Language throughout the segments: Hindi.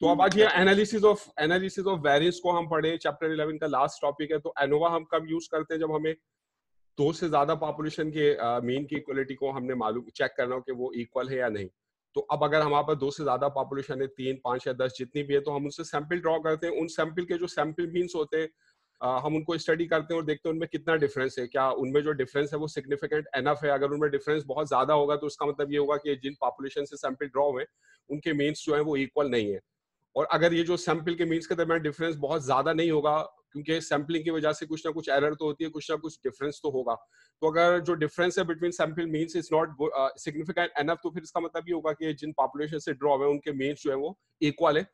तो अब आज ये analysis of analysis of variance को हम पढ़े चैप्टर 11 का लास्ट टॉपिक है तो एनोवा हम कब यूज करते हैं जब हमें दो से ज्यादा पॉपुलेशन के मीन की इक्वलिटी को हमने मालूम चेक करना हो कि वो इक्वल है या नहीं तो अब अगर हमारे पास दो से ज्यादा पॉपुलेशन है तीन पांच या दस जितनी भी है तो हम उनसे सैंपल ड्रॉ करते हैं उन सैंपल के जो सैंपल मीन्स होते हैं हम उनको स्टडी करते हैं और देखते हैं उनमें कितना डिफरेंस है क्या उनमें जो डिफरेंस है वो सिग्निफिकेंट एनफ है अगर उनमें डिफरेंस बहुत ज्यादा होगा तो उसका मतलब ये होगा कि जिन पॉपुलेशन से सैंपल ड्रॉ हुए उनके मीन्स जो है वो इक्वल नहीं है और अगर ये जो सैंपल के मीन्स के दरमियान डिफरेंस बहुत ज्यादा नहीं होगा क्योंकि सैम्पलिंग की वजह से कुछ ना कुछ एरर तो होती है कुछ ना कुछ डिफरेंस तो होगा तो अगर जो डिफरेंस है between sample means is not significant enough तो फिर इसका मतलब ये होगा कि जिन पॉपुलेशन से ड्रॉ है उनके मीन्स जो है वो इक्वल है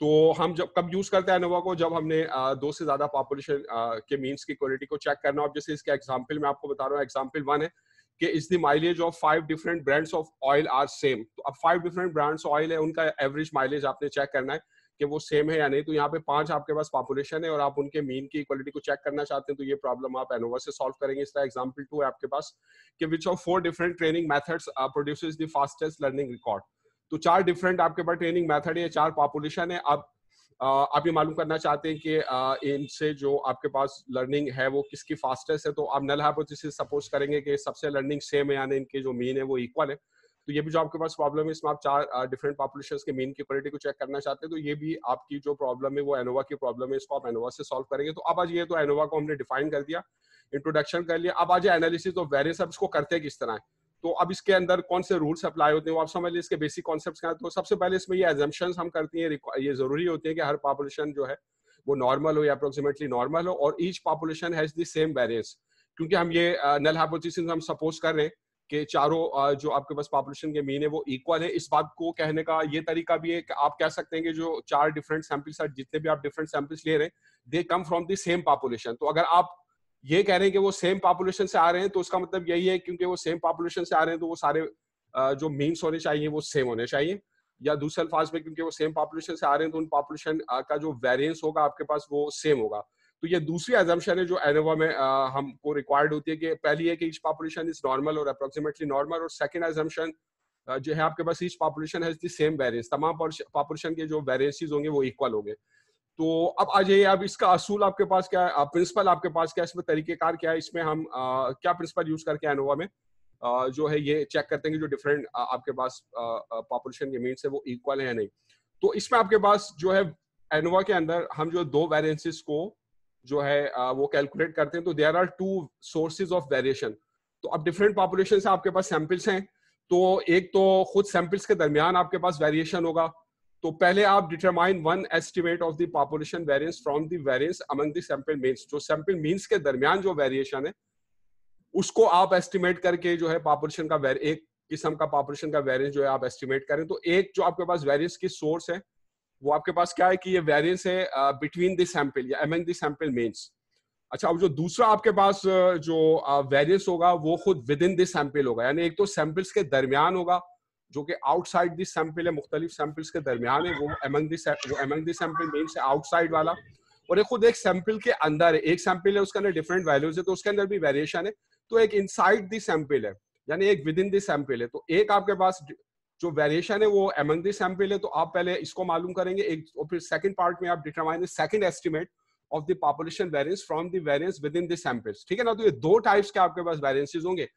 तो हम जब कब यूज करते हैं अनोवा को जब हमने आ, uh, दो से ज्यादा पॉपुलेशन uh, के मीन्स की क्वालिटी को चेक करना और जैसे इसके एग्जाम्पल में आपको बता रहा हूँ एग्जाम्पल वन है कि is the mileage of five different brands of oil are same तो अब फाइव डिफरेंट ब्रांड्स ऑयल है उनका एवरेज माइलेज आपने चेक करना है कि वो सेम है या नहीं तो यहाँ पे पांच आपके पास पॉपुलेशन है और आप उनके मीन की इक्वालिटी को चेक करना चाहते हैं तो ये प्रॉब्लम आप एनोवा से सॉल्व करेंगे इसका एग्जाम्पल टू है आपके पास कि which of four different training methods produce the fastest learning record तो चार डिफरेंट आपके पास ट्रेनिंग मैथड है चार पॉपुलेशन है आप uh, आप ये मालूम करना चाहते हैं कि uh, इनसे जो आपके पास लर्निंग है वो किसकी फास्टेस्ट है तो आप नल हाइपोथेसिस सपोज करेंगे कि सबसे लर्निंग सेम है यानी इनके जो मीन है वो इक्वल है तो ये भी जो आपके पास प्रॉब्लम है इसमें आप चार डिफरेंट पॉपुलेशन के मेन क्वालिटी को चेक करना चाहते हैं तो ये भी आपकी जो प्रॉब्लम है वो एनोवा की प्रॉब्लम है इसको आप एनोवा से सॉल्व करेंगे तो अब आज ये तो एनोवा को हमने डिफाइन कर दिया इंट्रोडक्शन कर लिया अब आज एनालिसिस तो वेरियस अब इसको करते किस तरह है तो अब इसके अंदर कौन से रूल्स अप्लाई होते हैं वो आप समझ लीजिए इसके बेसिक कॉन्सेप्ट क्या तो सबसे पहले इसमें ये एजम्पन हम करती हैं ये जरूरी होते हैं कि हर पॉपुलेशन जो है वो नॉर्मल हो या अप्रोक्सीमेटली नॉर्मल हो और each population has the same variance क्योंकि हम ये नल हाइपोथेसिस हम सपोज कर रहे हैं कि चारों जो आपके पास पॉपुलेशन के मीन है वो इक्वल है इस बात को कहने का ये तरीका भी है कि आप कह सकते हैं कि जो चार डिफरेंट सैंपल्स हैं जितने भी आप डिफरेंट सैंपल्स ले रहे हैं they come from the same population तो अगर आप ये कह रहे हैं कि वो सेम पॉपुलेशन से आ रहे हैं तो उसका मतलब यही है क्योंकि वो सेम पॉपुलेशन से आ रहे हैं तो वो सारे जो मीन्स होने चाहिए वो सेम होने चाहिए या दूसरे अल्फाज में क्योंकि वो सेम पॉपुलेशन से आ रहे हैं तो उन पॉपुलेशन का जो वेरियंस होगा आपके पास वो सेम होगा तो ये दूसरी एजम्पन है जो एनोवा में आ, हमको रिक्वायर्ड होती है कि पहली है कि ईच पॉपुलेशन इज नॉर्मल और अप्रोक्सीमेटली नॉर्मल और सेकेंड एजम्पन जो है आपके पास each population has the same variance तमाम पॉपुलेशन के जो वेरियंसिस होंगे वो इक्वल होंगे तो अब आ जाइए अब इसका असूल आपके पास क्या है प्रिंसिपल आपके पास क्या है इसमें तरीकेकार क्या है इसमें हम आ, क्या प्रिंसिपल यूज करके एनोवा में आ, जो है ये चेक करते हैं कि जो डिफरेंट आपके पास पॉपुलेशन के मीन्स है वो इक्वल है या नहीं तो इसमें आपके पास जो है एनोवा के अंदर हम जो दो वेरियंसिस को जो है वो कैलकुलेट करते हैं तो there are two sources of variation तो अब डिफरेंट पॉपुलेशन से आपके पास सैंपल्स हैं तो एक तो खुद सैंपल्स के दरमियान आपके पास वेरिएशन होगा तो पहले आप determine one estimate of the population variance from the variance among the sample means जो सैंपल मीन्स के दरमियान जो वेरिएशन है उसको आप एस्टिमेट करके जो है पॉपुलेशन का एक किस्म का पॉपुलेशन का वेरियंस जो है आप एस्टिमेट करें तो एक जो आपके पास वेरियंस की सोर्स है वो आपके पास क्या है कि ये वेरियंस है बिटवीन द सैंपल या एमंग दिस सैंपल मेन्स अच्छा अब जो दूसरा आपके पास uh, जो वेरियंस uh, होगा वो खुद विद इन दिस सैंपल होगा यानी एक तो सैंपल्स के दरमियान होगा जो कि आउटसाइड दिस सैंपल है मुख्तलिफ सैंपल्स के दरमियान है वो एमंग दिस वो एमंग दिस सैंपल मेन्स है आउटसाइड वाला और एक खुद एक सैंपल के अंदर है एक सैंपल है उसके अंदर डिफरेंट वैल्यूज है तो उसके अंदर भी वेरिएशन है तो एक इनसाइड दिस सैंपल है यानी एक विद इन दिस सैंपल है तो एक आपके पास जो वेरिएशन है वो एमंग द सैम्पल है तो आप पहले इसको मालूम करेंगे एक और फिर सेकंड पार्ट में आप determine second estimate of the population variance from the variance within the samples ठीक है ना तो ये दो टाइप्स के आपके पास वेरिएंसेस होंगे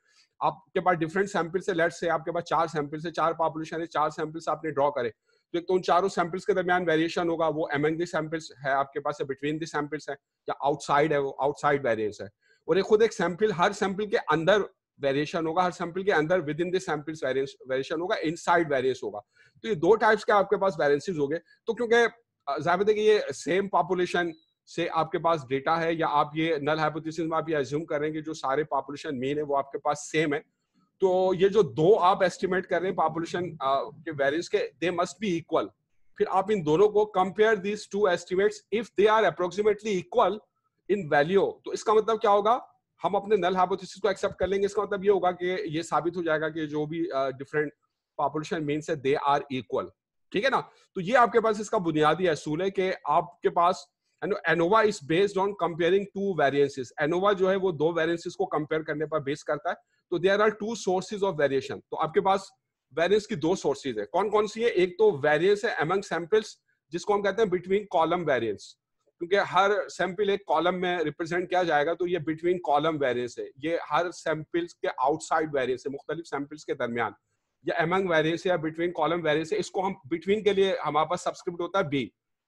आपके पास डिफरेंट सैंपल से लेट्स से आपके पास चार सैंपल से चार पॉपुलेशन है चार सैंपल्स से आपने ड्रॉ करे तो एक तो उन चारों सैंपल्स के दरमियान वेरिएशन होगा वो एमंग द सैंपल्स है आपके पास बिटवीन द सैंपल्स है या आउटसाइड है वो आउटसाइड वेरिएंस है और ये खुद एक सैंपल हर सैंपल के अंदर वेरिएशन होगा हर सैंपल के अंदर within the samples variation होगा इन साइड वेरियंस होगा तो ये दो टाइप्स के आपके पास वेरियंसिस हो गए तो क्योंकि जाहिर है कि ये सेम पॉपुलेशन से आपके पास डेटा है या आप ये नल हाइपोथेसिस में आप ये एज्यूम कर रहे हैं कि जो सारे पॉपुलेशन मेन है वो आपके पास सेम है तो ये जो दो आप एस्टिमेट कर रहे हैं पॉपुलेशन के वेरियंस के दे मस्ट बी इक्वल फिर आप इन दोनों को compare these two estimates if they are approximately equal in value तो इसका मतलब क्या होगा हम अपने नल हाइपोथेसिस को एक्सेप्ट कर लेंगे इसका मतलब ये होगा कि ये साबित हो जाएगा कि जो भी डिफरेंट पॉपुलेशन मीन्स है दे आर इक्वल ठीक है ना तो ये आपके पास इसका बुनियादी असूल है कि आपके पास ANOVA is based on comparing two variances ANOVA जो है वो दो वेरियंसिस को कंपेयर करने पर बेस करता है तो there are two sources of variation तो आपके पास वेरियंस की दो सोर्सेज है कौन कौन सी है एक तो वेरियंस है एमंग सैंपल्स जिसको हम कहते हैं बिटवीन कॉलम वेरियंस क्योंकि हर सैंपल एक कॉलम में रिप्रेजेंट किया जाएगा तो ये बिटवीन कॉलम वेरियंस है ये हर सैंपल्स के आउटसाइड वेरियंस है मुख्तलिफ सैंपल्स के दरमियान या एमंग वेरियंस या बिटवीन कॉलम वेरियंस है इसको हम बिटवीन के लिए हमारे पास सब्सक्रिप्ट होता है बी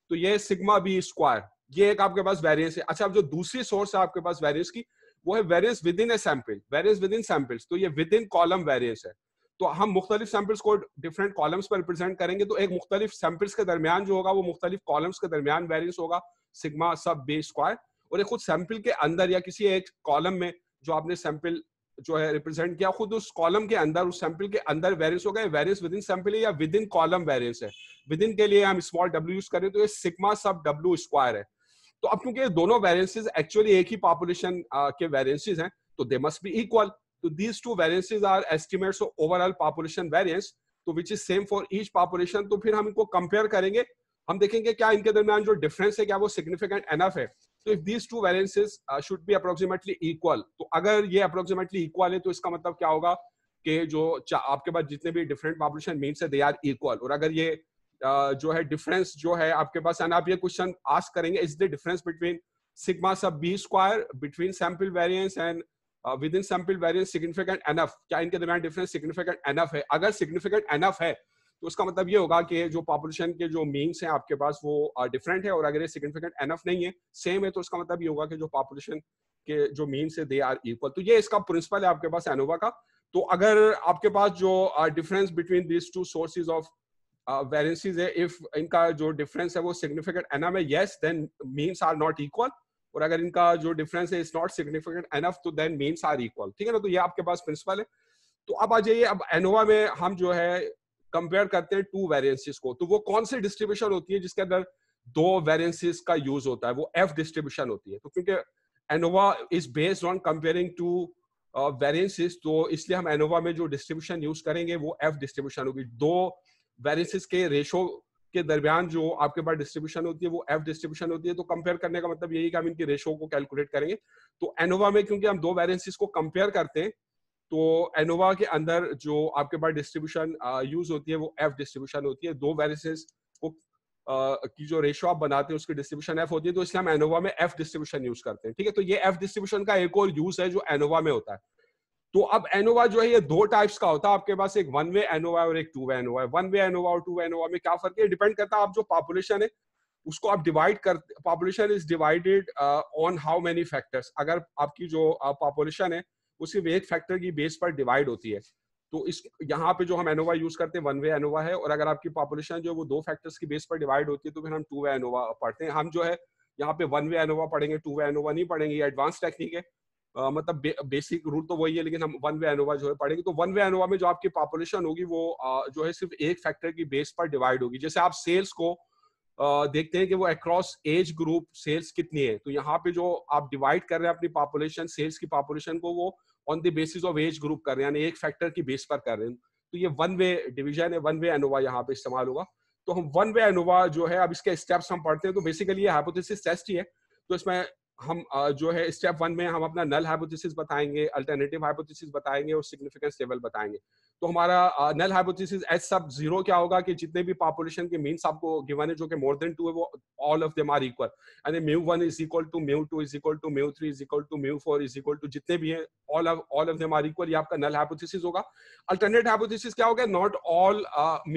तो ये सिग्मा बी स्क्वायर ये एक आपके पास वेरियंस है अच्छा अब जो दूसरी सोर्स है आपके पास वेरियंस की वो है variance within a sample variance within samples तो ये विद इन कॉलम वेरियंस है तो हम मुख्तलिफ सैम्पल्स को डिफरेंट कॉलम्स पर रिप्रेजेंट करेंगे तो एक मुख्तलिफ सैंपल्स के दरमियान जो होगा वो मुख्तलिफ कॉलम्स के दरमियान वेरियंस होगा सिग्मा सब बे स्क्वायर और ये खुद सैंपल के अंदर या किसी एक कॉलम में जो आपने सैंपल जो है रिप्रेजेंट किया खुद उस कॉलम के अंदर उस सैंपल के अंदर वेरियंस हो गए वेरियंस विद इन सैंपल है या विद इन कॉलम वेरियंस है विद इन के लिए हम स्मॉल डब्ल्यू यूज करें तो ये सिग्मा सब डब्ल्यू स्क्वायर है तो अब क्योंकि दोनों वेरियंसेज एक्चुअली एक ही पॉपुलेशन के वेरियंसेज हैं तो दे मस्ट बी इक्वल तो these two variances are estimates overall population variance तो which is same for each population तो फिर हम इनको कंपेयर करेंगे हम देखेंगे क्या इनके दरमियान जो डिफरेंस है क्या वो सिग्निफिकेंट एनफ है तो if these two variances should be approximately equal तो अगर ये अप्रोक्सीमेटली इक्वल है तो इसका मतलब क्या होगा कि जो आपके पास जितने भी डिफरेंट पॉपुलेशन मीन्स है दे आर इक्वल और अगर ये uh, जो है डिफरेंस जो है आपके पास एंड आप ये क्वेश्चन आस्क करेंगे is the difference between sigma sub B square between sample variance and within sample variance significant enough क्या इनके दरमियान डिफरेंस सिग्निफिकेंट एनफ है अगर सिग्निफिकेंट एनफ है तो उसका मतलब ये होगा कि जो पॉपुलेशन के जो मीन्स हैं आपके पास वो डिफरेंट है और अगर ये सिग्निफिकेंट एनफ नहीं है सेम है तो उसका मतलब ये होगा कि जो पॉपुलेशन के जो मीन्स है दे आर इक्वल तो ये इसका प्रिंसिपल है आपके पास एनोवा का तो अगर आपके पास जो difference between this two sources of variances है इफ इनका जो डिफरेंस है वो सिग्निफिकेंट एनफ है yes then means are not equal और अगर इनका जो डिफरेंस है इज नॉट सिग्निफिकेंट एनफ तो देन मीन्स आर इक्वल ठीक है ना तो ये आपके पास प्रिंसिपल है तो अब आ जाइए अब एनोवा में हम जो है कंपेयर करते हैं टू वेरियंसिस को तो वो कौन सी डिस्ट्रीब्यूशन होती है जिसके अंदर दो वेरियंसिस का यूज होता है वो एफ डिस्ट्रीब्यूशन होती है तो क्योंकि ANOVA is based on comparing two variances तो इसलिए हम एनोवा में जो डिस्ट्रीब्यूशन यूज करेंगे वो एफ डिस्ट्रीब्यूशन होगी दो वेरियंसिस के रेशो के दरमियान जो आपके पास डिस्ट्रीब्यूशन होती है वो एफ डिस्ट्रीब्यूशन होती है तो कंपेयर करने का मतलब यही कि हम इनकी रेशो को कैलकुलेट करेंगे तो एनोवा में क्योंकि हम दो वेरियंसिस को कंपेयर करते हैं तो एनोवा के अंदर जो आपके पास डिस्ट्रीब्यूशन यूज होती है वो एफ डिस्ट्रीब्यूशन होती है दो वायरसेस को की जो रेशो आप बनाते हैं उसकी डिस्ट्रीब्यूशन एफ होती है तो इसलिए हम एनोवा में एफ डिस्ट्रीब्यूशन यूज करते हैं ठीक है तो ये एफ डिस्ट्रीब्यूशन का एक और यूज है जो एनोवा में होता है तो अब एनोवा जो है ये दो टाइप्स का होता है आपके पास एक वन वे एनोवा और एक two way ANOVA one way ANOVA और टू वे एनोवा में क्या फर्क है डिपेंड करता है आप जो पॉपुलेशन है उसको आप डिवाइड कर population is divided on how many factors अगर आपकी जो पॉपुलेशन है उसकी वेट फैक्टर की बेस पर डिवाइड होती है तो इस यहाँ पे जो हम एनोवा यूज करते हैं वन वे एनोवा है और अगर आपकी पॉपुलेशन जो है वो दो फैक्टर्स की बेस पर डिवाइड होती है तो फिर हम टू वे एनोवा पढ़ते हैं हम जो है यहाँ पे वन वे एनोवा पढ़ेंगे टू वे एनोवा नहीं पढ़ेंगे ये एडवांस टेक्निक है आ, मतलब बे, बेसिक रूल तो वही है लेकिन हम वन वे एनोवा जो है पढ़ेंगे तो वन वे एनोवा में जो आपकी पॉपुलेशन होगी वो आ, जो है सिर्फ एक फैक्टर की बेस पर डिवाइड होगी जैसे आप सेल्स को आ, देखते हैं कि वो अक्रॉस एज ग्रुप सेल्स कितनी है तो यहाँ पे जो आप डिवाइड कर रहे हैं अपनी पॉपुलेशन सेल्स की पॉपुलेशन को वो on the basis of age group कर रहे हैं यानी एक फैक्टर की बेस पर कर रहे हैं तो ये वन वे डिविजन है वन वे एनोवा यहाँ पे इस्तेमाल होगा तो हम वन वे एनोवा जो है अब इसके स्टेप्स हम पढ़ते हैं तो बेसिकली ये हाइपोथेसिस टेस्ट ही है तो इसमें हम जो है स्टेप वन में हम अपना नल हाइपोथेसिस बताएंगे अल्टरनेटिव हाइपोथेसिस बताएंगे और सिग्निफिकेंस लेवल बताएंगे तो हमारा null hypothesis H sub zero क्या होगा कि जितने भी पॉपुलेशन के मीन्स आपको गिवन है जो कि मोर देन टू है वो all of them are equal यानी mu one is equal to mu two is equal to mu three is equal to mu four is equal to जितने भी है all of all of them are equal ये आपका नल हाइपोथेसिस होगा अल्टरनेट हाइपोथेसिस क्या होगा not all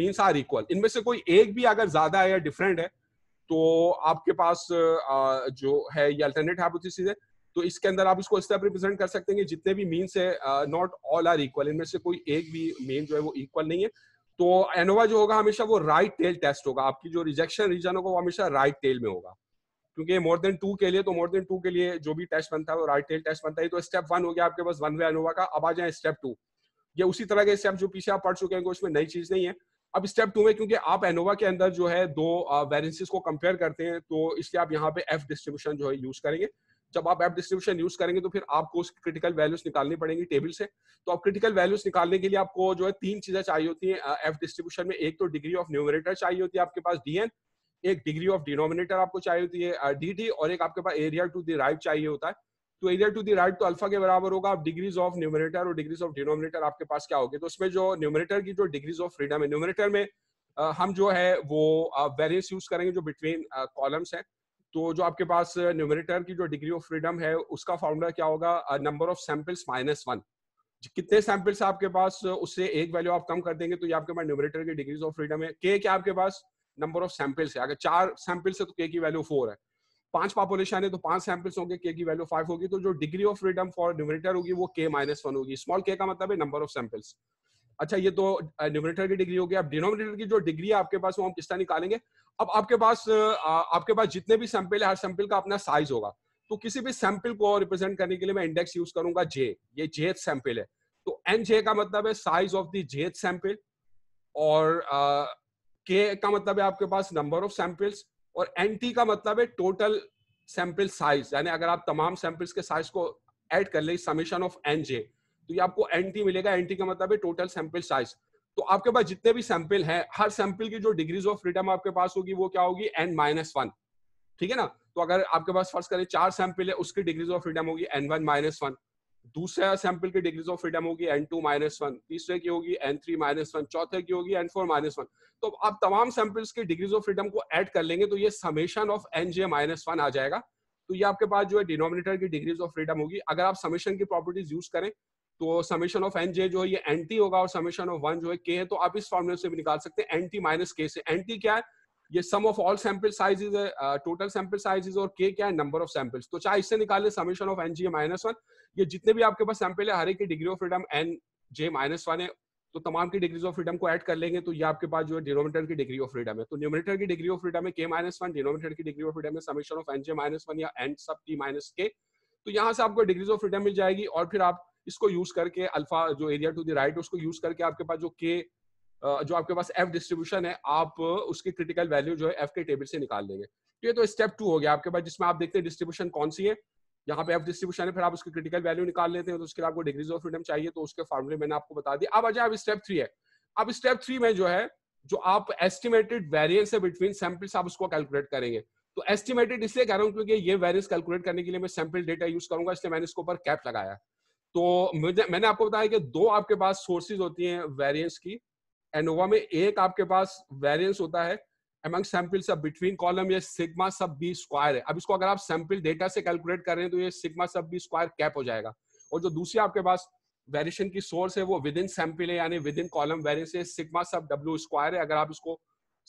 means are equal इनमें से कोई एक भी अगर ज्यादा है या डिफरेंट है तो आपके पास जो है ये अल्टरनेट है तो इसके अंदर आप इसको इस तरह रिप्रेजेंट कर सकते हैं जितने भी मीन्स है नॉट ऑल आर इक्वल इनमें से कोई एक भी मेन जो है वो इक्वल नहीं है तो एनोवा जो होगा हमेशा वो राइट टेल टेस्ट होगा आपकी जो रिजेक्शन रीजन होगा वो हमेशा राइट टेल में होगा क्योंकि मोर देन टू के लिए तो मोर देन टू के लिए जो भी टेस्ट बनता है वो राइट टेल टेस्ट बनता है तो स्टेप वन हो गया आपके पास वन वे एनोवा का अब आ जाए स्टेप टू ये उसी तरह के स्टेप जो पीछे आप पढ़ चुके हैं उसमें नई चीज नहीं है अब स्टेप टू में क्योंकि आप एनोवा के अंदर जो है दो वेरियंसिस को कंपेयर करते हैं तो इसलिए आप यहाँ पे एफ डिस्ट्रीब्यूशन जो है यूज करेंगे जब आप एफ डिस्ट्रीब्यूशन यूज करेंगे तो फिर आपको उस क्रिटिकल वैल्यूज निकालनी पड़ेंगी टेबल से तो आप क्रिटिकल वैल्यूज निकालने के लिए आपको जो है तीन चीजें चाहिए होती हैं एफ डिस्ट्रीब्यूशन में एक तो डिग्री ऑफ न्यूमिनेटर चाहिए होती है आपके पास डीएन एक डिग्री ऑफ डिनोमिनेटर आपको चाहिए होती है डी और एक आपके पास एरिया टू दी राइट चाहिए होता है तो इधर टू दी राइट तो अल्फा के बराबर होगा आप डिग्रीज ऑफ न्यूमरेटर और डिग्रीज ऑफ डिनोमिनेटर आपके पास क्या होगी तो उसमें जो न्यूमरेटर की जो डिग्रीज ऑफ फ्रीडम है न्यूमरेटर में आ, हम जो है वो वेरियंस यूज करेंगे जो बिटवीन कॉलम्स है तो जो आपके पास न्यूमरेटर की जो डिग्री ऑफ फ्रीडम है उसका फॉर्मूला क्या होगा number of samples minus one कितने सैंपल्स आपके पास उससे एक वैल्यू आप कम कर देंगे तो ये आपके पास न्यूमरेटर की डिग्रीज ऑफ फ्रीडम है के क्या आपके पास नंबर ऑफ सैंपल्स है अगर चार सैंपल्स तो है तो के की वैल्यू फोर है पांच पॉपुलेशन है तो पांच सैंपल्स होंगे के की वैल्यू फाइव होगी तो जो degree of freedom for numerator होगी वो के माइनस वन होगी स्मॉल के का मतलब है नंबर ऑफ सैंपल्स अच्छा ये तो न्यूमरेटर की डिग्री होगी अब डिनोमिनेटर की जो डिग्री है आपके पास वो हम किस तरह निकालेंगे अब आपके पास आपके पास जितने भी सैंपल है हर सैंपल का अपना साइज होगा तो किसी भी सैंपल को रिप्रेजेंट करने के लिए मैं इंडेक्स यूज करूंगा जे ये जेथ सैंपल है तो एन जे का मतलब है साइज ऑफ दी जेथ सैंपल और के uh, का मतलब है आपके पास नंबर ऑफ सैंपल्स और एंटी का मतलब है टोटल सैंपल साइज यानी अगर आप तमाम सैंपल्स के साइज को ऐड कर लें समीशन ऑफ एन जे तो ये आपको एन टी मिलेगा एन टी का मतलब है टोटल सैंपल साइज तो आपके पास जितने भी सैंपल हैं हर सैंपल की जो डिग्रीज ऑफ फ्रीडम आपके पास होगी वो क्या होगी एन माइनस वन ठीक है ना तो अगर आपके पास फर्स्ट करें चार सैंपल है उसकी डिग्रीज ऑफ फ्रीडम होगी एन वन माइनस वन दूसरा सैंपल की डिग्रीज ऑफ फ्रीडम होगी एन टू माइनस वन तीसरे की होगी एन थ्री माइनस वन चौथे की होगी एन फोर माइनस वन तो आप तमाम सैंपल्स की डिग्रीज ऑफ फ्रीडम को ऐड कर लेंगे तो ये summation of N J minus one आ जाएगा तो ये आपके पास जो है डिनोमिनेटर की डिग्रीज ऑफ फ्रीडम होगी अगर आप समेशन की प्रॉपर्टीज यूज करें तो समेशन ऑफ एन जे जो है ये एन टी होगा और समेशन ऑफ वन जो है के है तो आप इस फॉर्मुले से भी निकाल सकते हैं एन टी माइनस के से एन टी क्या है ये sum of all sample sizes है टोटल सैम्पल साइजेज और के क्या है नंबर ऑफ सैंपल्स तो चाहे इससे निकाले summation of N G minus one ये जितने भी आपके पास सैंपल है हर एक degree of freedom N J minus one है तो तमाम की डिग्रीज ऑफ फ्रीडम को ऐड कर लेंगे तो ये आपके पास जो है डिनोमीटर की डिग्री ऑफ फ्रीडम है तो न्यूमिनेटर की डिग्री ऑफ फ्रीडम है के माइनस वन डिनोमीटर की डिग्री ऑफ फ्रीडम है summation of N J minus one या N sub T minus K तो यहाँ से आपको डिग्रीज ऑफ फ्रीडम मिल जाएगी और फिर आप इसको यूज करके अल्फा जो एरिया टू द राइट उसको यूज करके आपके पास जो के जो आपके पास एफ डिस्ट्रीब्यूशन है आप उसकी क्रिटिकल वैल्यू जो है एफ के टेबल से निकाल लेंगे तो ये तो स्टेप टू हो गया आपके पास जिसमें आप देखते हैं डिस्ट्रीब्यूशन कौन सी है यहाँ पे एफ डिस्ट्रीब्यूशन है फिर आप उसकी क्रिटिकल वैल्यू निकाल लेते हैं तो उसके लिए आपको डिग्रीज ऑफ फ्रीडम चाहिए तो उसके फॉर्मुले मैंने आपको बता दिया अब अच्छा अब स्टेप थ्री है अब स्टेप थ्री में जो है जो आप एस्टिमेटेड वेरियंस है बिटवीन सैम्पल्स आप उसको कैलकुलेट करेंगे तो एस्टिमेटेड इसलिए कह रहा हूँ क्योंकि ये वेरियंस कैलकुलेट करने के लिए मैं सैम्पल डेटा यूज करूंगा इसलिए मैंने इसके ऊपर कैप लगाया तो मुझे मैंने आपको बताया कि दो आपके पास सोर्सेज होती हैं वेरियंस की एनोवा में एक आपके पास वेरियंस होता है अमंग सैंपल सब बिटवीन कॉलम ये सिग्मा सब बी स्क्वायर है अब इसको अगर आप सैंपल डेटा से कैलकुलेट कर रहे हैं तो ये sigma sub B square cap हो जाएगा और जो दूसरी आपके पास वेरिएशन की सोर्स है वो विद इन सैंपल है यानी विद इन कॉलम वेरियंस है सिग्मा सब डब्ल्यू स्क्वायर है अगर आप इसको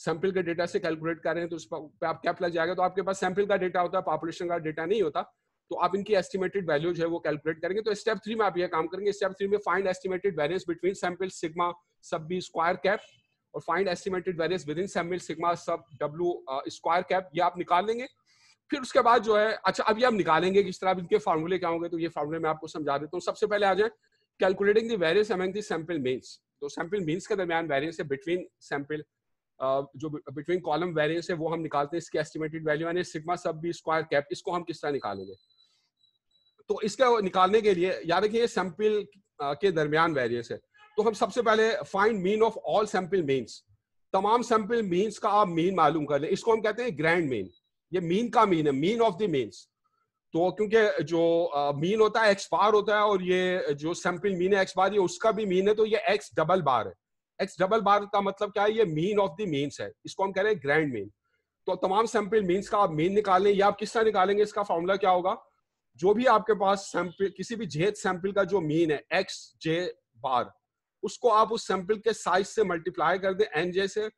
सैंपल के डेटा से कैलकुलेट कर रहे हैं तो उस पर आप कैप लग जाएगा तो आपके पास सैंपल का डेटा होता है पॉपुलेशन का डेटा नहीं होता तो आप इनकी एस्टिमेटेड वैल्यूज है वो कैलकुलेट करेंगे तो स्टेप थ्री में आप ये काम करेंगे स्टेप थ्री में find estimated variance between sample sigma sub B square cap और find estimated variance within sample sigma sub W square cap ये आप निकाल लेंगे फिर उसके बाद जो है अच्छा अभी हम निकालेंगे किस तरह इनके फार्मूले क्या होंगे तो ये फार्मूले मैं आपको समझा देता हूँ सबसे पहले आ जाए calculating the variance among the sample means तो सैम्पल मीन्स के दरमियान वेरियंस है बिटवीन सैम्पल uh, जो बिटवीन कॉलम वेरियंस है वो हम निकालते हैं इसकी एस्टिमेटेड वैल्यू यानी sigma sub B square cap इसको हम किस तरह निकालेंगे तो इसका निकालने के लिए याद रखिए ये सैंपल के दरमियान वेरियस है तो हम सबसे पहले find mean of all sample means तमाम सैंपल मीन्स का आप मीन मालूम कर ले इसको हम कहते हैं ग्रैंड मीन ये मीन का मीन है मीन ऑफ द मीन्स तो क्योंकि जो मीन होता है एक्स बार होता है और ये जो सैंपल मीन है एक्स बार ये उसका भी मीन है तो ये एक्स डबल बार है एक्स डबल बार का मतलब क्या है ये मीन ऑफ द मीन्स है इसको हम कह रहे हैं ग्रैंड मीन तो तमाम सैंपल मीन्स का आप मीन निकालें या आप किस तरह निकालेंगे इसका फॉर्मूला क्या होगा जो भी आपके पास सैंपल किसी भी जेथ सैंपल का जो मीन है एक्स जे बार उसको आप उस सैंपल के साइज से मल्टीप्लाई कर दें एन जे से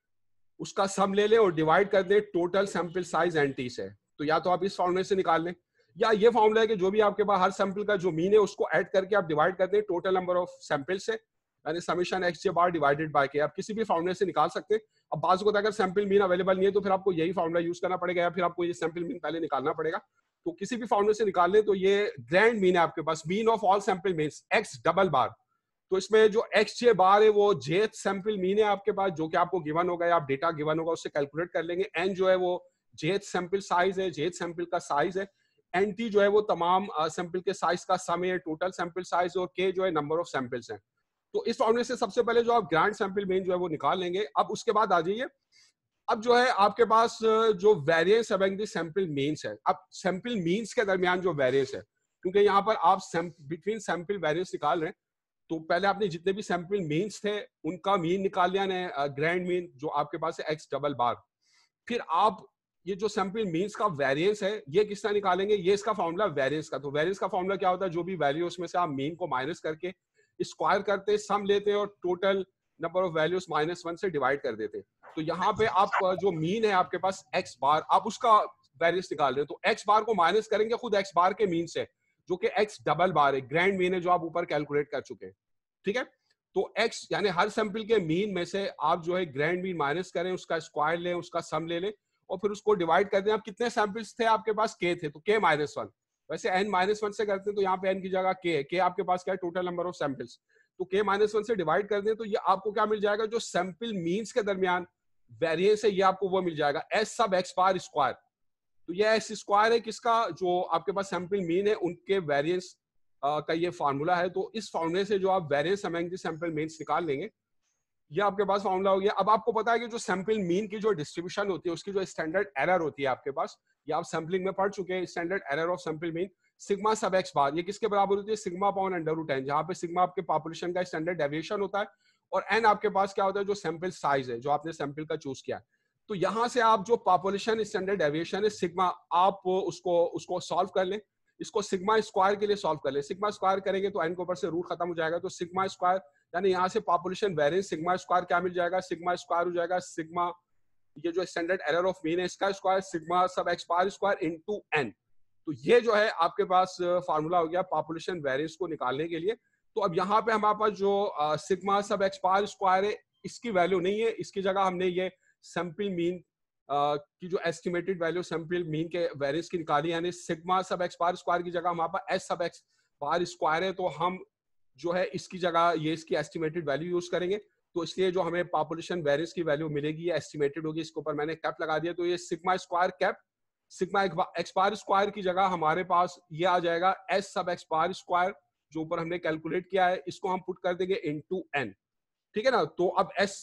उसका सम ले लें और डिवाइड कर दें total sample size N T से तो या तो आप इस फॉर्मूले से निकाल लें या ये फॉर्मूला है कि जो भी आपके पास हर सैंपल का जो मीन है उसको ऐड करके आप डिवाइड कर दें टोटल नंबर ऑफ सैंपल से यानी summation X J bar divided by K आप किसी भी फॉर्मूले से निकाल सकते हैं अब बाजू को अगर सैंपल मीन अवेलेबल नहीं है तो फिर आपको यही फॉर्मूला यूज करना पड़ेगा या फिर आपको ये सैंपल मीन पहले निकालना पड़ेगा तो किसी भी फाउंडर से निकाल लें तो ये ग्रैंड मीन है आपके पास mean of all sample mean x double bar तो इसमें जो एक्स जे बार है वो जे सैंपल मीन है आपके पास जो कि आपको गिवन होगा आप डेटा गिवन होगा उससे कैलकुलेट कर लेंगे एन जो है वो जेथ सैंपल साइज है जेथ सैंपल का साइज है एन टी जो है वो तमाम सैंपल के साइज का सम है टोटल सैंपल साइज और के जो है नंबर ऑफ सैंपल्स हैं तो इस फॉर्मूले से सबसे पहले जो आप ग्रैंड सैंपल मेन जो है वो निकाल लेंगे अब उसके बाद आ जाइए अब जो है आपके पास जो वेरियंस अबैंग सैंपल मीन्स है अब सैंपल मीन्स के दरमियान जो वेरियंस है क्योंकि यहाँ पर आप बिटवीन सैंपल वेरियंस निकाल रहे हैं तो पहले आपने जितने भी सैंपल मीन्स थे उनका मीन निकाल लिया ने ग्रैंड मीन जो आपके पास है एक्स डबल बार फिर आप ये जो सैंपल मीन्स का वेरियंस है ये किस तरह निकालेंगे ये इसका फॉर्मूला वेरियंस का तो वेरियंस का फॉर्मूला क्या होता है जो भी वैल्यू उसमें से आप मीन को माइनस करके स्क्वायर करते सम लेते हैं और total number of values minus one से डिवाइड कर देते तो यहाँ पे आप जो मीन है आपके पास एक्स बार आप उसका वैल्यूज निकाल रहे हो तो एक्स बार को माइनस करेंगे खुद एक्स बार के मीन से जो कि एक्स डबल बार है ग्रैंड मीन है जो आप ऊपर कैलकुलेट कर चुके हैं ठीक है तो एक्स यानी हर सैंपल के मीन में से आप जो है ग्रैंड मीन माइनस करें उसका स्क्वायर लें उसका सम ले लें और फिर उसको डिवाइड कर दें आप कितने सैंपल्स थे आपके पास के थे तो के माइनस वन वैसे एन माइनस वन से करते हैं तो यहाँ पे एन की जगह के है के आपके पास क्या है टोटल नंबर ऑफ सैंपल्स तो के माइनस वन से डिवाइड कर दें तो ये आपको क्या मिल जाएगा जो सैंपल मीन्स के दरमियान वेरियंस है ये आपको वो मिल जाएगा एस सब एक्स पार स्क्वायर तो ये एस स्क्वायर है किसका जो आपके पास सैंपल मीन है उनके वेरियंस का ये फार्मूला है तो इस फॉर्मूले से जो आप वेरियंस अमेंग सैंपल मीन्स निकाल लेंगे ये आपके पास फॉर्मूला हो गया अब आपको पता है कि जो सैंपल मीन की जो डिस्ट्रीब्यूशन होती है उसकी जो स्टैंडर्ड एरर होती है आपके पास ये आप सैंपलिंग में पढ़ चुके हैं standard error of sample mean sigma sub X bar ये किसके बराबर होती है sigma upon under root N जहाँ पे सिग्मा आपके पॉपुलेशन का स्टैंडर्ड डेविएशन होता है और एन आपके पास क्या होता है जो सैंपल साइज है जो आपने सैंपल का चूज किया तो यहाँ से आप जो पॉपुलेशन स्टैंडर्ड डेविएशन है सिग्मा आप उसको उसको सॉल्व कर लें इसको सिग्मा स्क्वायर के लिए सॉल्व कर लें सिग्मा स्क्वायर करेंगे तो एन के ऊपर से रूट खत्म हो जाएगा तो सिग्मा स्क्वायर यानी यहाँ से पॉपुलेशन वेरियंस सिग्मा स्क्वायर क्या मिल जाएगा सिग्मा स्क्वायर हो जाएगा सिग्मा ये जो स्टैंडर्ड एरर ऑफ मीन है इसका square sigma sub X bar square into N तो ये जो है आपके पास फार्मूला हो गया पॉपुलेशन वेरियंस को निकालने के लिए तो अब यहाँ पे हमारे पास जो सिग्मा सब एक्सपायर स्क्वायर है इसकी वैल्यू नहीं है इसकी जगह हमने ये सैम्पल मीन की जो एस्टिमेटेड वैल्यू सैम्पल मीन के वेरियंस की निकाली यानी सिग्मा सब एक्सपायर स्क्वायर की जगह हमारे पास एस सब एक्सपायर स्क्वायर है तो हम जो है इसकी जगह ये इसकी एस्टिमेटेड वैल्यू यूज करेंगे तो इसलिए जो हमें पॉपुलेशन वेरियंस की वैल्यू मिलेगी एस्टिमेटेड होगी इसके ऊपर मैंने कैप लगा दिया तो ये sigma square cap sigma X bar square की जगह हमारे पास ये आ जाएगा एस सब एक्सपायर स्क्वायर जो ऊपर हमने कैलकुलेट किया है इसको हम पुट कर देंगे इन टू एन ठीक है ना तो अब एस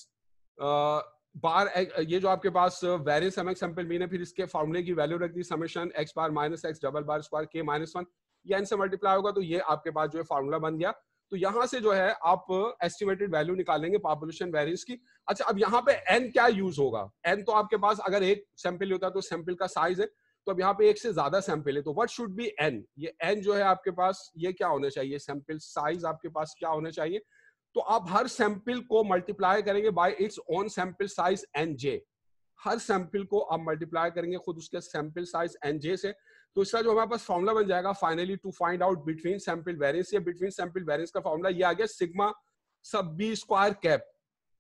बार ये जो आपके पास वेरियस एम एक्स मीन है फिर इसके फॉर्मुले की वैल्यू रख दी summation X bar minus x double bar square K minus one या इनसे मल्टीप्लाई होगा तो ये आपके पास जो है फॉर्मूला बन गया तो यहां से जो है आप एस्टिमेटेड वैल्यू निकालेंगे पॉपुलेशन वेरियंस की अच्छा अब यहाँ पे एन क्या यूज होगा एन तो आपके पास अगर एक सैंपल होता है तो सैंपल का साइज है तो अब यहाँ पे एक से ज्यादा सैंपल है तो वट शुड बी एन ये एन जो है आपके पास ये क्या होना चाहिए सैंपल साइज आपके पास क्या होना चाहिए तो आप हर सैंपल को मल्टीप्लाई करेंगे by its own sample size n j हर सैंपल को आप मल्टीप्लाई करेंगे खुद उसके सैंपल साइज एन जे से तो इसका जो हमारे पास फॉर्मुला बन जाएगा finally to find out between sample variance या बिटवीन सैंपल वेरियंस का फॉर्मुला ये आ गया sigma sub B square cap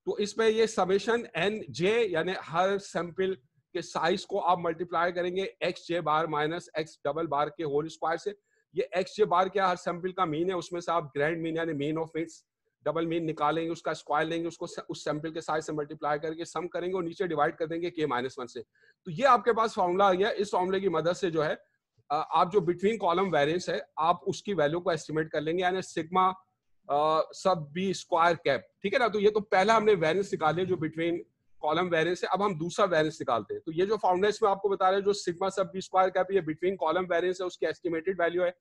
तो इसमें ये समेशन एन जे यानी हर सैंपल के साइज को आप मल्टीप्लाई करेंगे एक्स जे bar minus x double bar के होल स्क्वायर से ये एक्स जे बार क्या हर सैंपल का मीन है उसमें से आप ग्रैंड मीन यानी mean of means double mean निकालेंगे उसका स्क्वायर लेंगे उसको उस सैंपल के साइज से मल्टीप्लाई करके सम करेंगे और नीचे डिवाइड कर देंगे के माइनस वन से तो ये आपके पास फॉर्मूला आ गया इस फॉर्मूले की मदद से जो है आप जो बिटवीन कॉलम वेरियंस है आप उसकी वैल्यू को एस्टिमेट कर लेंगे यानी sigma sub B square cap ठीक है ना तो ये तो पहला हमने वेरियंस निकाले जो बिटवीन कॉलम वेरियंस है अब हम दूसरा वेरियंस निकालते हैं तो ये जो फाउंडेंस में आपको बता रहे हैं जो sigma sub B square cap ये बिटवीन कॉलम वेरियंस है उसकी एस्टिमेटेड वैल्यू है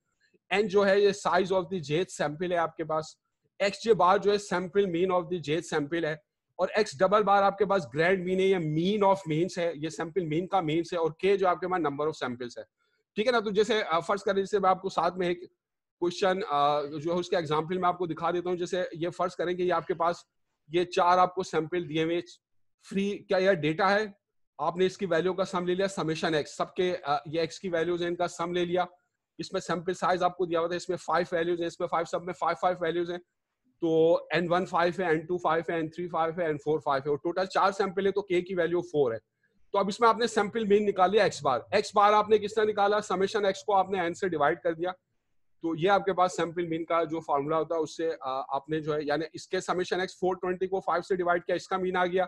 एन जो है ये size of the jth sample है आपके पास एक्स जे बार जो है sample mean of the jth sample है और एक्स डबल बार आपके पास ग्रैंड मीन है ये मीन ऑफ मीन्स है ये सैंपल मीन का मीन्स है और के जो आपके पास नंबर ऑफ सैंपल्स है ठीक है ना तो जैसे फर्ज करें जैसे मैं आपको साथ में एक क्वेश्चन जो है उसके एग्जाम्पल में आपको दिखा देता हूँ जैसे ये फर्ज करें कि ये आपके पास ये चार आपको सैंपल दिए हुए फ्री क्या यह डेटा है आपने इसकी वैल्यू का सम ले लिया समेशन एक्स सबके ये एक्स की वैल्यूज है इनका सम ले लिया इसमें सैंपल साइज आपको दिया हुआ था इसमें फाइव वैल्यूज तो है इसमें फाइव सब में फाइव फाइव वैल्यूज है तो एन वन फाइव है एन टू फाइव है एन थ्री फाइव है एन फोर फाइव है और टोटल चार सैंपल तो है तो के की वैल्यू फोर है तो अब इसमें आपने सैंपल मीन निकाल लिया एक्स बार एक्स बार आपने किस तरह निकाला समेशन एक्स को आपने एन से डिवाइड कर दिया तो ये आपके पास सैंपल मीन का जो फॉर्मूला होता है उससे आपने जो है यानी इसके समेशन एक्स 420 को 5 से डिवाइड किया इसका मीन आ गया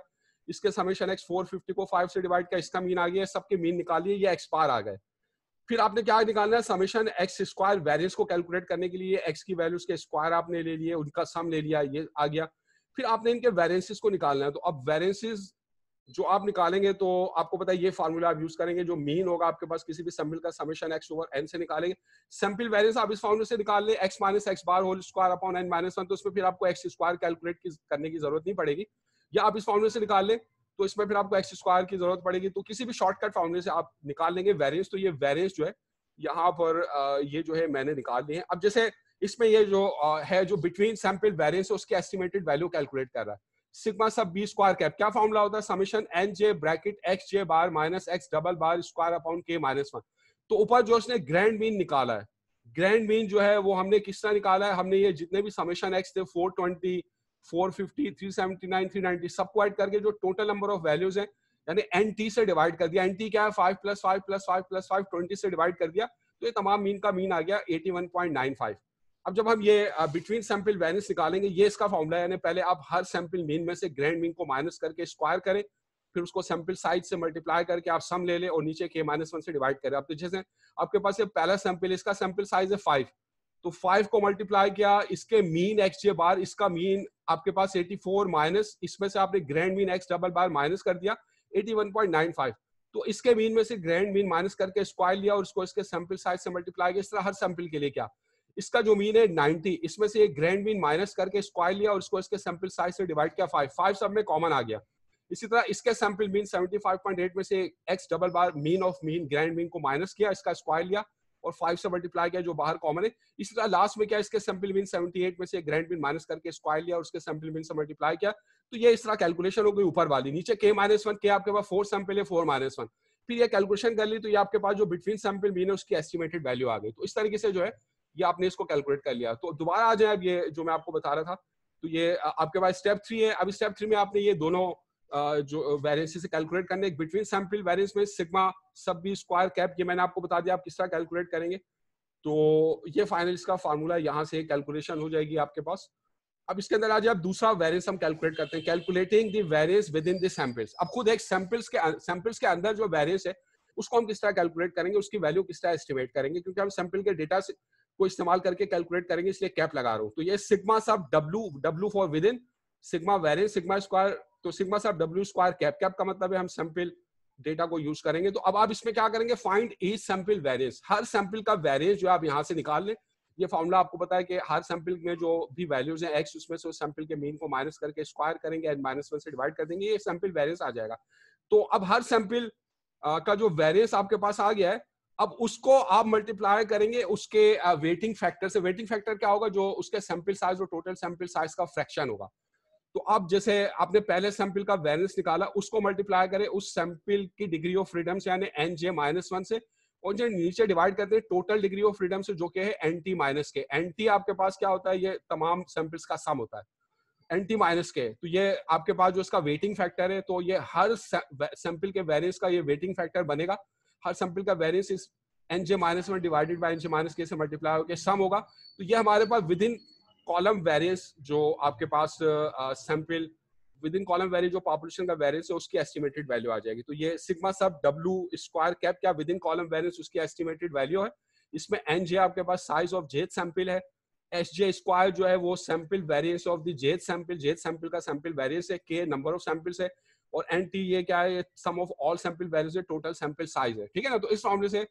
इसके समेशन एक्स 450 को 5 से डिवाइड किया इसका मीन आ गया सबके मीन निकालिए ये एक्स बार आ गए फिर आपने क्या निकालना है समेशन एक्स स्क्वायर वेरियंस को कैलकुलेट करने के लिए एक्स की वैल्यूज के स्क्वायर आपने ले लिए उनका सम ले लिया ये आ गया फिर आपने इनके वेरियंसिस को निकालना है तो अब वेरियंसिस जो आप निकालेंगे तो आपको पता है ये फार्मूला आप यूज करेंगे जो मीन होगा आपके पास किसी भी सैम्पल का समेशन एक्स ओवर एन से निकालेंगे सैम्पल वेरियंस आप इस फार्मूले से निकाल लें x minus x bar whole square upon n minus one तो इसमें फिर आपको एक्स स्क्वायर कैलकुलेट करने की जरूरत नहीं पड़ेगी या आप इस फार्मूले से निकाल लें तो इसमें फिर आपको एक्स स्क्वायर की जरूरत पड़ेगी तो किसी भी शॉर्टकट फार्मूले से आप निकाल लेंगे वेरियंस तो ये वेरियंस जो है यहाँ पर ये जो है मैंने निकाल दी है अब जैसे इसमें ये जो है जो बिटवीन सैम्पल वेरियंस उसके एस्टिमेटेड वैल्यू कैलकुलेट कर रहा है sigma sub B square cap क्या फॉर्मूला होता है summation n j bracket x जे bar minus x double bar square upon k minus one तो ऊपर जो उसने ग्रैंड मीन निकाला है ग्रैंड मीन जो है वो हमने किस तरह निकाला है हमने ये जितने भी समीशन एक्स थे four twenty four fifty three seventy nine three ninety सबको ऐड करके जो टोटल नंबर ऑफ वैल्यूज है यानी एन टी से डिवाइड कर दिया एन टी क्या है five plus five plus five plus five twenty से डिवाइड कर दिया तो ये तमाम मीन का मीन आ गया eighty one point nine five अब जब हम ये बिटवीन सैंपल वैलेंस निकालेंगे ये इसका फॉर्मूला यानी पहले आप हर सैंपल मीन में से ग्रैंड मीन को माइनस करके स्क्वायर करें फिर उसको सैंपल साइज से मल्टीप्लाई करके आप सम ले लें और नीचे के माइनस वन से डिवाइड करें आप तो जैसे आपके पास ये पहला सैंपल इसका सैंपल साइज है फाइव तो फाइव को मल्टीप्लाई किया इसके मीन एक्स जे बार इसका मीन आपके पास एटी फोर माइनस इसमें से आपने grand mean x double bar minus कर दिया eighty one point nine five तो इसके मीन में से ग्रैंड मीन माइनस करके स्क्वायर लिया और उसको इसके सैंपल साइज से मल्टीप्लाई किया इस तरह हर सैंपल के लिए क्या इसका जो मीन है नाइनटी इसमें से एक ग्रैंड मीन माइनस करके स्क्वायर लिया और इसको इसके सैंपल साइज से डिवाइड किया फाइव फाइव सब में कॉमन आ गया इसी तरह इसके sample mean seventy five point eight में से x double bar mean of mean grand mean को माइनस किया इसका स्क्वायर लिया और फाइव से मल्टीप्लाई किया जो बाहर कॉमन है इसी तरह लास्ट में क्या इसके सैंपल मीन सेवेंटी एट में से ग्रैंड मीन माइनस करके स्क्वायर लिया और उसके सैंपल मीन से मल्टीप्लाई किया तो ये इस तरह कैलकुलेशन हो गई ऊपर वाली नीचे के माइनस वन के आपके पास फोर सैंपल है फोर माइनस वन फिर ये कैलकुलेशन कर ली तो ये आपके पास जो बिटवीन सैंपल मीन है उसकी एस्टिमेटेड वैल्यू आ गई तो इस तरीके से जो है ये आपने इसको कैलकुलेट कर लिया तो दोबारा आ जाए अब ये जो मैं आपको बता रहा था तो ये आपके पास स्टेप थ्री है अभी स्टेप थ्री में आपने ये दोनों जो वेरियंस से कैलकुलेट करने बिटवीन सैम्पल वेरियंस में sigma sub b square cap ये मैंने आपको बता दिया आप किस तरह कैलकुलेट करेंगे तो ये फाइनल इसका फार्मूला यहाँ से कैलकुलेशन हो जाएगी आपके पास अब इसके अंदर आ जाए आप दूसरा वेरियंस हम कैलकुलेट करते हैं calculating the variance within samples अब खुद एक सैम्पल्स के सैम्पल्स के अंदर जो वेरियंस है उसको हम किस तरह कैलकुलेट करेंगे उसकी वैल्यू किस तरह एस्टिमेट करेंगे क्योंकि हम सैम्पल के डेटा से को इस्तेमाल करके कैलकुलेट करेंगे इसलिए कैप लगा रहा हूँ तो ये sigma sub W W for within sigma variance sigma square तो sigma sub W square cap cap का मतलब है हम सैंपल डेटा को यूज करेंगे तो अब आप इसमें क्या करेंगे फाइंड ईच सैंपल वेरियंस हर सैंपल का वेरियंस जो आप यहाँ से निकाल लें ये फॉर्मूला आपको पता है कि हर सैंपल में जो भी वैल्यूज है एक्स उसमें से उस सैंपल के मीन को माइनस करके स्क्वायर करेंगे एंड माइनस वन से डिवाइड कर देंगे ये सैंपल वेरियंस आ जाएगा तो अब हर सैंपल का जो वेरियंस आपके पास आ गया है अब उसको आप मल्टीप्लाई करेंगे उसके वेटिंग फैक्टर से वेटिंग फैक्टर क्या होगा जो उसके सैंपल साइज और टोटल सैंपल साइज का फ्रैक्शन होगा तो आप जैसे आपने पहले सैंपल का वैलेंस निकाला उसको मल्टीप्लाई करें उस सैंपल की डिग्री ऑफ फ्रीडम से यानी एन जे माइनस वन से और जो नीचे डिवाइड करते हैं टोटल डिग्री ऑफ फ्रीडम से जो के है n t minus k n t आपके पास क्या होता है ये तमाम सैंपल्स का सम होता है एन टी माइनस के तो ये आपके पास जो इसका वेटिंग फैक्टर है तो ये हर सैंपल के वेरियंस का ये वेटिंग फैक्टर बनेगा हर सैंपल का वेरियंस इस n J minus one divided by n J minus k से मल्टीप्लाई होकर सम होगा तो ये हमारे पास विद इन कॉलम वेरियंस जो आपके पास sample within column variance जो पॉपुलेशन का वेरियंस है उसकी एस्टिमेटेड वैल्यू आ जाएगी तो ये sigma sub W square cap क्या विद इन कॉलम वेरियंस उसकी एस्टिमेटेड वैल्यू है इसमें एन जे आपके पास साइज ऑफ जेथ सैंपल है एस जे स्क्वायर जो है वो sample variance of the jth sample jth sample का सैंपल वेरियंस है के नंबर ऑफ सैंपल्स है और एन टी ये क्या है sum of all sample values total sample size है ठीक है ना तो इस फॉर्मुले से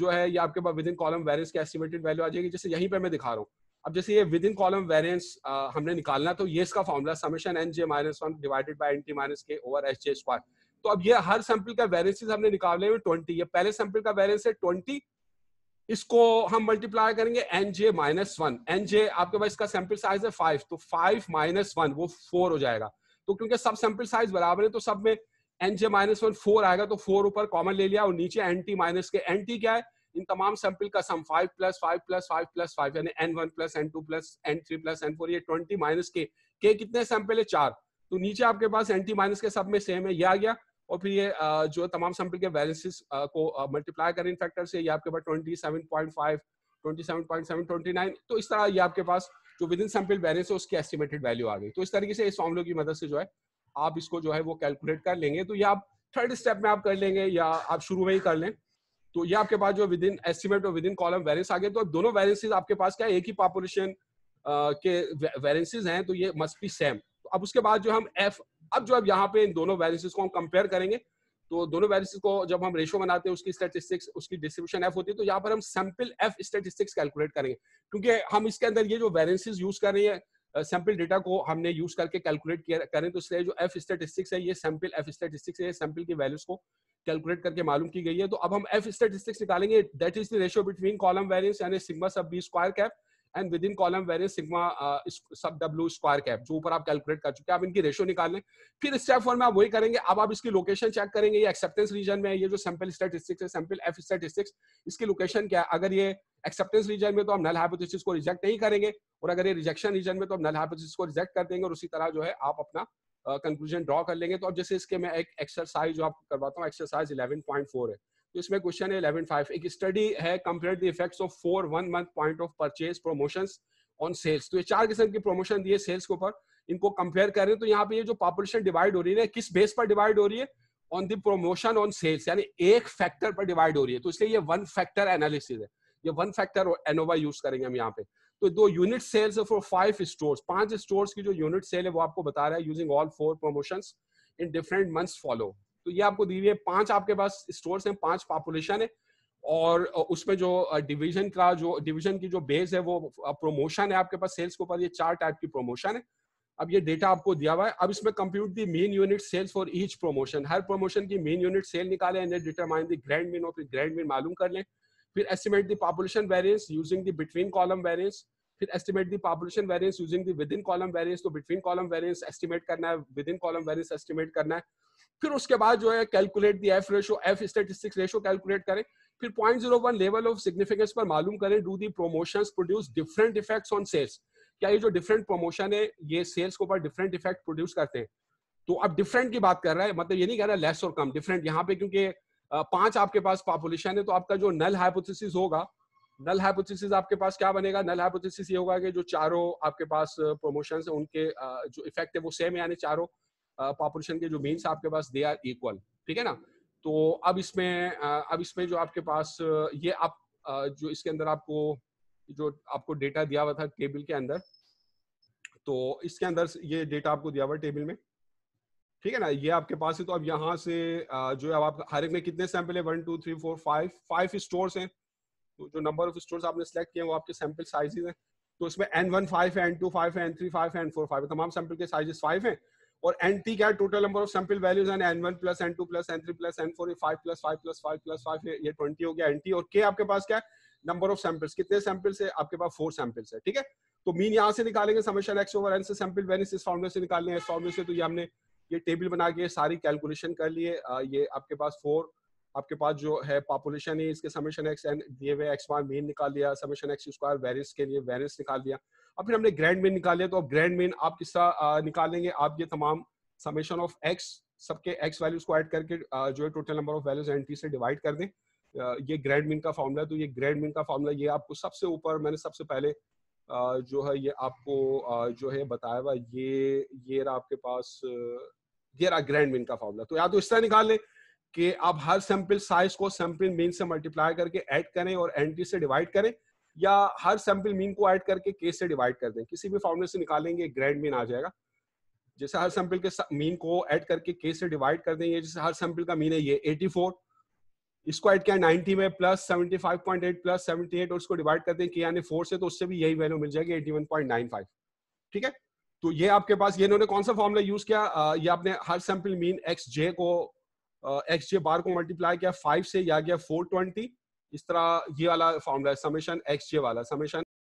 जो है ये आपके पास विद इन कॉलम वेरियंस के एस्टिमेटेड वैल्यू आ जाएगी जैसे यहीं पर मैं दिखा रहा हूँ अब जैसे ये विद इन कॉलम वेरियंस हमने निकालना तो ये इसका formula summation n J minus one divided by n t minus k over s j square तो अब ये हर सैंपल का वेरियंसिस हमने निकाले हुए ट्वेंटी ये पहले सैंपल का वेरियंस है ट्वेंटी इसको हम मल्टीप्लाई करेंगे एन जे माइनस वन एन जे आपके पास इसका सैंपल साइज है फाइव तो फाइव माइनस वन वो फोर हो जाएगा तो क्योंकि सब सैंपल साइज बराबर है तो सब में एन जे माइनस वन फोर आएगा तो फोर ऊपर कॉमन ले लिया और नीचे n t minus k n t क्या है इन तमाम सैंपल का sum five plus five plus five plus five यानी n one plus n two plus n three plus n four ये ट्वेंटी माइनस के के कितने सैंपल है चार तो नीचे आपके पास एन टी माइनस के सब में सेम है ये आ गया और फिर ये जो तमाम सैंपल के वैलेंसेस को मल्टीप्लाई करें इन फैक्टर से ये आपके पास twenty seven point five twenty seven point seven twenty nine तो इस तरह ये आपके पास जो विद इन सैम्पल वेरियंस है उसकी एस्टिमेटेड वैल्यू आ गई तो इस तरीके से इस फॉर्मुले की मदद से जो है आप इसको जो है वो कैलकुलेट कर लेंगे तो ये आप थर्ड स्टेप में आप कर लेंगे या आप शुरू में ही कर लें तो ये आपके पास जो विद इन एस्टिमेट और विद इन कॉलम वेरियंस आ गए तो दोनों वेरियंसेज आपके पास क्या है एक ही पॉपुलेशन के वेरियंसेज हैं तो ये मस्ट बी सेम अब उसके बाद जो हम एफ अब जो अब यहाँ पे इन दोनों वेरियंसेज को हम कंपेयर करेंगे तो दोनों वैल्यूज को जब हम रेशो बनाते हैं उसकी स्टेटिस्टिक्स उसकी डिस्ट्रीब्यूशन एफ होती है तो यहाँ पर हम सैम्पल एफ स्टेटिस्टिक्स कैलकुलेट करेंगे क्योंकि हम इसके अंदर ये जो वेरेंसेज यूज कर रहे हैं सैम्पल डेटा को हमने यूज करके कैलकुलेट किया करें तो इसलिए जो एफ स्टेटिस्टिक्स है ये सैम्पल एफ स्टेटिस्टिक्स है सैम्पल की वैल्यूज को कैलकुलेट करके मालूम की गई है तो अब हम एफ स्टेटिस्टिक्स निकालेंगे that is the ratio between column variance यानी sigma sub B square cap and within column var is sigma sub W square cap जो ऊपर आप कैलकुलेट कर चुके हैं आप इनकी रेशियो निकाल लें फिर स्टेप फोर में आप वही करेंगे अब आप इसकी लोकेशन चेक करेंगे ये एक्सेप्टेंस रीजन में ये जो सैम्पल स्टेटिस्टिक्स है सैम्पल एफ स्टेटिस्टिक्स इसकी लोकेशन क्या है अगर ये एक्सेप्टेंस रीजन में तो हम नल हाइपोथेसिस को रिजेक्ट नहीं करेंगे और अगर ये रिजेक्शन रीजन में तो हम नल हाइपोथेसिस को रिजेक्ट कर देंगे और उसी तरह जो है आप अपना कंक्लूजन uh, ड्रॉ कर लेंगे तो अब जैसे इसके मैं एक एक्सरसाइज जो आपको करवाता हूँ एक्सरसाइज 11.4 है तो इसमें क्वेश्चन है इलेवन फाइव एक स्टडी है compare the effects of four one month point of purchase promotion on sales तो ये चार किस्म की प्रमोशन दिए सेल्स के ऊपर इनको कंपेयर कर रहे हैं तो यहाँ पे ये जो पॉपुलेशन डिवाइड हो रही है किस बेस पर डिवाइड हो रही है on the promotion on sales यानी एक फैक्टर पर डिवाइड हो रही है तो इसलिए ये वन फैक्टर एनालिसिस है ये वन फैक्टर एनोवा यूज करेंगे हम यहाँ पे तो दो unit sales for five stores पांच स्टोर्स की जो यूनिट सेल है वो आपको बता रहा है using all four promotions in different month follow तो ये आपको दी हुई है पांच आपके पास स्टोर है पांच पॉपुलेशन है और उसमें जो डिवीजन का जो डिवीजन की जो बेस है वो प्रोमोशन है आपके पास सेल्स के ऊपर ये चार टाइप की प्रोमोशन है अब ये डेटा आपको दिया हुआ है अब इसमें compute the mean unit sales for each promotion हर प्रोमोशन की मेन यूनिट सेल निकाले and determine the grand mean और फिर ग्रैंड मीन मालूम कर लें फिर estimate the population variance using the between column variance फिर estimate the population variance using the within column variance तो बिटवीन कॉलम वेरियंस एस्टिमेट करना है within column variance estimate करना है फिर उसके बाद जो है calculate the F ratio F statistics ratio calculate करें फिर point zero one level of significance पर मालूम करें do the promotion produce different effects on sales क्या ये जो डिफरेंट प्रोमोशन है ये सेल्स के ऊपर डिफरेंट इफेक्ट प्रोड्यूस करते हैं तो अब डिफरेंट की बात कर रहा है मतलब ये नहीं कह रहा लेस और कम डिफरेंट यहाँ पे क्योंकि पांच आपके पास पॉपुलेशन है तो आपका जो नल हाइपोथेसिस होगा नल हाइपोथेसिस आपके पास क्या बनेगा नल हाइपोथेसिस ये होगा कि जो चारों आपके पास प्रोमोशन है उनके जो इफेक्ट है वो सेम है यानी चारों पॉपुलेशन के जो मीन्स आपके पास दे आर इक्वल ठीक है ना तो अब इसमें अब इसमें जो आपके पास ये आप जो इसके अंदर आपको जो आपको डेटा दिया हुआ था टेबल के अंदर तो इसके अंदर ये डेटा आपको दिया हुआ टेबल में ठीक है ना ये आपके पास है तो अब यहाँ से जो है आप हर एक में कितने सैंपल है one two three four five five stores हैं तो जो नंबर ऑफ स्टोर्स आपने सेलेक्ट किए वो आपके सैंपल साइजेज हैं तो इसमें एन वन फाइव है एन टू फाइव है एन थ्री फाइव है एन फोर फाइव तमाम सैंपल के साइजेस फाइव हैं और एन टी क्या total number of sample values and n one plus n two plus n three plus n four five plus five plus five plus five ये ट्वेंटी हो गया एन टी और के आपके पास क्या नंबर ऑफ सैंपल्स कितने सैंपल्स है आपके पास फोर सैंपल्स है ठीक है तो मीन यहाँ से निकालेंगे समेशन एक्स ओवर एन से सैंपल वेनिस इस फॉर्मूले से निकालने इस फॉर्मूले से तो ये हमने ये टेबल बना के सारी कैलकुलेशन कर लिए ये आपके पास फोर आपके पास जो है पॉपुलेशन है इसके समेशन एक्स एन दिए हुए एक्स वन मीन निकाल लिया समेशन एक्स स्क्वायर वेरियस के लिए वेरियस निकाल दिया और फिर हमने ग्रैंड मेन निकाले तो अब ग्रैंड मेन आप किस तरह निकालेंगे आप ये तमाम समेशन ऑफ एक्स सबके एक्स वैल्यूज को ऐड करके जो है total number of values entry से डिवाइड कर दें ये ग्रैंड मिन का फॉर्मूला है तो ये ग्रैंड मीन का फॉर्मूला ये आपको सबसे ऊपर मैंने सबसे पहले जो है ये आपको जो है बताया हुआ ये ये रहा आपके पास ये रहा ग्रैंड मीन का फॉर्मूला तो या तो इस तरह निकाल लें कि आप हर सैंपल साइज को सैंपल मीन से मल्टीप्लाई करके ऐड करें और एंट्री से डिवाइड करें या हर सैंपल मीन को ऐड करके केस से डिवाइड कर दें किसी भी फॉर्मूले से निकालेंगे ग्रैंड मीन आ जाएगा जैसे हर सैंपल के मीन को ऐड करके केस से डिवाइड कर देंगे जैसे हर सैंपल का मीन है ये 84 इसको ऐड किया 90 में प्लस 75.8 प्लस 78 और इसको डिवाइड कर दें कि यानी 4 से तो उससे भी यही वैल्यू मिल जाएगी 81.95 ठीक है तो ये आपके पास ये इन्होंने कौन सा फॉर्मूला यूज किया ये आपने हर सैंपल मीन एक्स जे को एक्स जे बार को मल्टीप्लाई किया फाइव से या गया फोर ट्वेंटी इस तरह ये वाला फॉर्मूला है समेशन एक्स जे वाला समेशन